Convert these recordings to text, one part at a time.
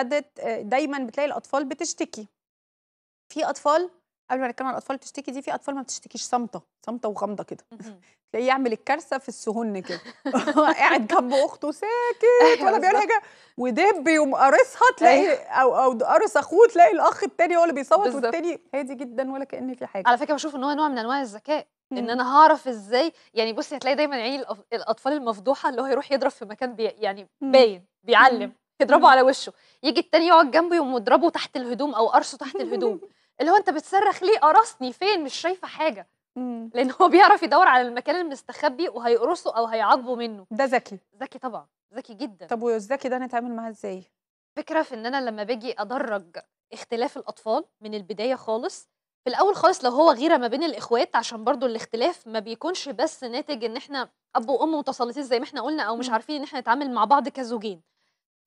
ابتدت آه، دايما بتلاقي الاطفال بتشتكي في اطفال قبل ما نتكلم عن الاطفال بتشتكي دي في اطفال ما بتشتكيش صامته صامته وغامضه كده تلاقيه يعمل الكارثه في السهن كده قاعد جنب اخته ساكت ولا بيعمل حاجه ودب يقوم قارصها تلاقي أيوه. او او قارص اخوه تلاقي الاخ التاني هو اللي بيصوت والتاني هادي جدا ولا كان في حاجه على فكره بشوف ان هو نوع من انواع الذكاء ان انا هعرف ازاي يعني بصي هتلاقي دايما عيني الاطفال المفضوحه اللي هو يروح يضرب في مكان بي يعني باين بيعلم يضربه على وشه يجي التاني يقعد جنبه يقوم مضربه تحت الهدوم او قرصه تحت الهدوم اللي هو انت بتصرخ ليه قرصني فين مش شايفه حاجه لان هو بيعرف يدور على المكان المستخبي وهيقرصه او هيعاقبه منه ده ذكي ذكي طبعا ذكي جدا طب والذكي ده نتعامل معاه ازاي فكره في ان انا لما باجي ادرج اختلاف الاطفال من البدايه خالص في الاول خالص لو هو غيره ما بين الاخوات عشان برضو الاختلاف ما بيكونش بس ناتج ان احنا اب وام متسلطين زي ما احنا قلنا او مش عارفين ان احنا نتعامل مع بعض كزوجين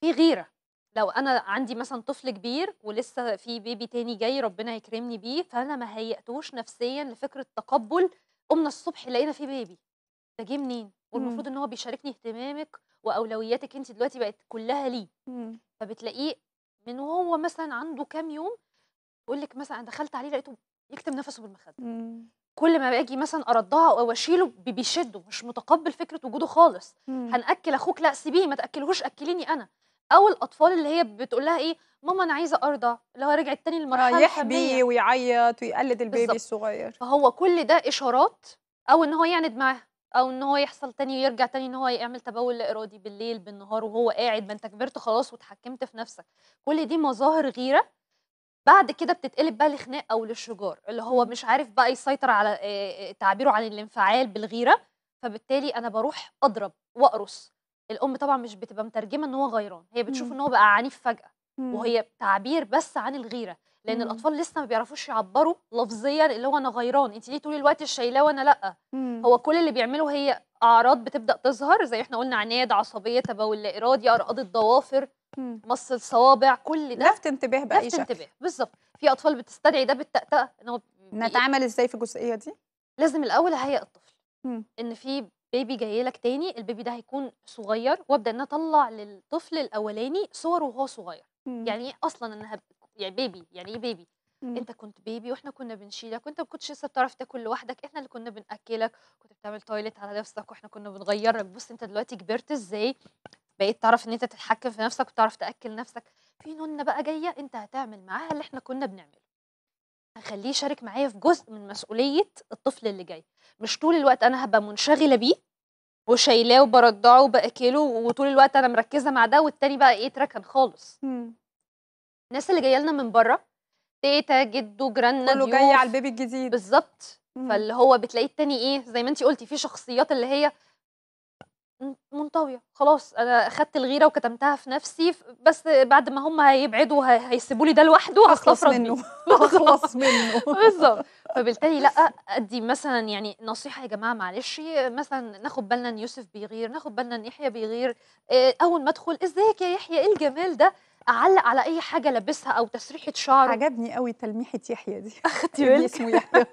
في غيره لو انا عندي مثلا طفل كبير ولسه في بيبي تاني جاي ربنا يكرمني بيه فانا ما هيئتوش نفسيا لفكره تقبل قمنا الصبح لقينا في بيبي ده جه منين والمفروض ان هو بيشاركني اهتمامك واولوياتك انت دلوقتي بقت كلها ليه فبتلاقيه من وهو مثلا عنده كام يوم يقول لك مثلا انا دخلت عليه لقيته يكتم نفسه بالمخده كل ما باجي مثلا اردها او اشيله بيشده مش متقبل فكره وجوده خالص مم. هناكل اخوك لا سيبيه ما تاكلهوش اكليني انا او الاطفال اللي هي بتقول لها ايه ماما انا عايزه ارضع اللي هو رجعت تاني للمرحله يحبي ويعيط ويقلد البيبي بالزبط. الصغير فهو كل ده اشارات او ان هو يعند معاها او ان هو يحصل تاني ويرجع تاني ان هو يعمل تبول لا ارادي بالليل بالنهار وهو قاعد ما انت كبرت خلاص وتحكمت في نفسك كل دي مظاهر غيره بعد كده بتتقلب بقى لخناق او للشجار اللي هو مش عارف بقى يسيطر على تعبيره عن الانفعال بالغيره فبالتالي انا بروح اضرب واقرص الام طبعا مش بتبقى مترجمه ان هو غيران هي بتشوف ان هو بقى عنيف فجاه مم. وهي تعبير بس عن الغيره لان مم. الاطفال لسه ما بيعرفوش يعبروا لفظيا اللي هو انا غيران انت ليه طول الوقت شايلاه وانا لا مم. هو كل اللي بيعمله هي اعراض بتبدا تظهر زي احنا قلنا عناد عصبيه تبول لا ارادي ارقاد الضوافر مص الصوابع كل ده لفت انتباه باي لفت شكل انتباه بالظبط في اطفال بتستدعي ده بالتأتأة ان هو نتعامل ازاي في الجزئيه دي لازم الاول اهيئ الطفل مم. ان في بيبي جاي لك تاني البيبي ده هيكون صغير وابدا ان اطلع للطفل الاولاني صوره وهو صغير مم. يعني ايه اصلا ان هب... يعني بيبي يعني ايه بيبي مم. انت كنت بيبي واحنا كنا بنشيلك وانت ما كنتش لسه بتعرف تاكل لوحدك احنا اللي كنا بناكلك كنت بتعمل تويلت على نفسك واحنا كنا بنغيرك بص انت دلوقتي كبرت ازاي بقيت تعرف ان انت تتحكم في نفسك وتعرف تاكل نفسك في نونه بقى جايه انت هتعمل معاها اللي احنا كنا بنعمله خليه يشارك معايا في جزء من مسؤوليه الطفل اللي جاي مش طول الوقت انا هبقى منشغله بيه وشايلاه وبرضعه وباكله وطول الوقت انا مركزه مع ده والتاني بقى ايه اتركن خالص مم. الناس اللي جايه لنا من بره تيتا جدو جيراننا كله جاي على البيبي الجديد بالظبط فاللي هو بتلاقيه التاني ايه زي ما انت قلتي في شخصيات اللي هي منطوية خلاص أنا أخدت الغيرة وكتمتها في نفسي بس بعد ما هم هيبعدوا هيسيبوا لي ده لوحده هخلص منه هخلص منه بالظبط فبالتالي لا أدي مثلا يعني نصيحة يا جماعة معلش مثلا ناخد بالنا إن يوسف بيغير ناخد بالنا إن يحيى بيغير آه، أول ما أدخل إزيك يا يحيى إيه الجمال ده اعلق على اي حاجه لابسها او تسريحه شعر عجبني قوي تلميحه يحيى دي اخدتي بالك اسمه يحيى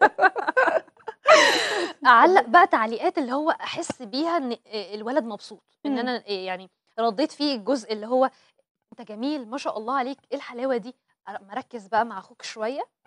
اعلق بقى تعليقات اللي هو احس بيها ان الولد مبسوط ان إمم. انا يعني رديت فيه الجزء اللي هو انت جميل ما شاء الله عليك ايه الحلاوه دي مركز بقى مع اخوك شويه